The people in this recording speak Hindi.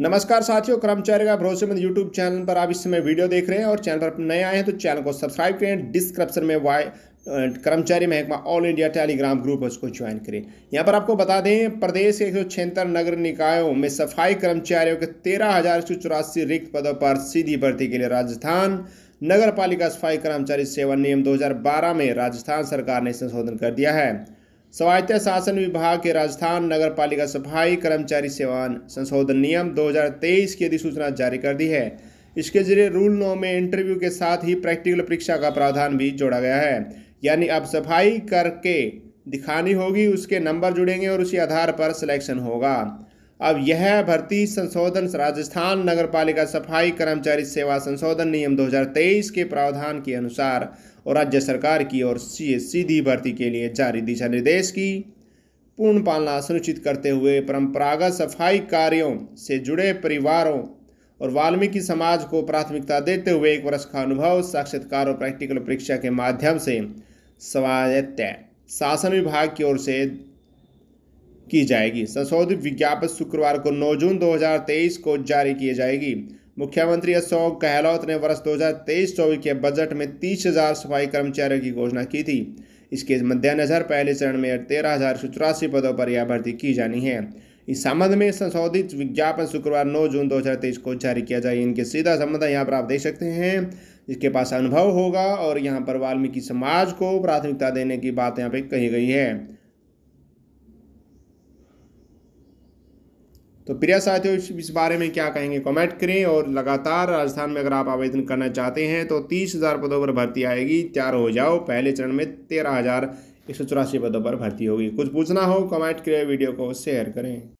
नमस्कार साथियों कर्मचारी का भरोसेमंद यूट्यूब चैनल पर आप इस समय वीडियो देख रहे हैं और चैनल पर नए आए हैं तो चैनल को सब्सक्राइब करें डिस्क्रिप्शन में वाई कर्मचारी महकमा ऑल इंडिया टेलीग्राम ग्रुप है उसको ज्वाइन करें यहाँ पर आपको बता दें प्रदेश के एक नगर निकायों में सफाई कर्मचारियों के तेरह हज़ार एक सौ चौरासी रिक्त पदों पर सीधी भर्ती के लिए राजस्थान नगर पालिका सफाई कर्मचारी सेवा नियम दो में राजस्थान सरकार ने संशोधन कर दिया है स्वायत्त शासन विभाग के राजस्थान नगर पालिका सफाई कर्मचारी सेवान संशोधन नियम 2023 की अधिसूचना जारी कर दी है इसके जरिए रूल नौ में इंटरव्यू के साथ ही प्रैक्टिकल परीक्षा का प्रावधान भी जोड़ा गया है यानी अब सफाई करके दिखानी होगी उसके नंबर जुड़ेंगे और उसी आधार पर सिलेक्शन होगा अब यह भर्ती संशोधन राजस्थान नगर पालिका सफाई कर्मचारी सेवा संशोधन नियम 2023 के प्रावधान के अनुसार और राज्य सरकार की ओर से सीधी भर्ती के लिए जारी दिशा निर्देश की पूर्ण पालना सुनिश्चित करते हुए परंपरागत सफाई कार्यों से जुड़े परिवारों और वाल्मीकि समाज को प्राथमिकता देते हुए एक वर्ष का अनुभव साक्षात्कार और प्रैक्टिकल परीक्षा के माध्यम से स्वायत्त शासन विभाग की ओर से की जाएगी संशोधित विज्ञापन शुक्रवार को 9 जून 2023 को जारी की जाएगी मुख्यमंत्री अशोक गहलोत ने वर्ष 2023 हजार के बजट में तीस हजार सफाई कर्मचारियों की घोषणा की थी इसके मद्देनज़र पहले चरण में तेरह हज़ार चौरासी पदों पर यह भर्ती की जानी है इस संबंध में संशोधित विज्ञापन शुक्रवार 9 जून 2023 को जारी किया जाए इनके सीधा संबंध यहाँ पर आप देख सकते हैं इसके पास अनुभव होगा और यहाँ पर वाल्मीकि समाज को प्राथमिकता देने की बात यहाँ पर कही गई है तो प्रिया साथियों इस बारे में क्या कहेंगे कमेंट करें और लगातार राजस्थान में अगर आप आवेदन करना चाहते हैं तो तीस हज़ार पदों पर भर्ती आएगी तैयार हो जाओ पहले चरण में तेरह हज़ार एक सौ चौरासी पदों पर भर्ती होगी कुछ पूछना हो कमेंट करें वीडियो को शेयर करें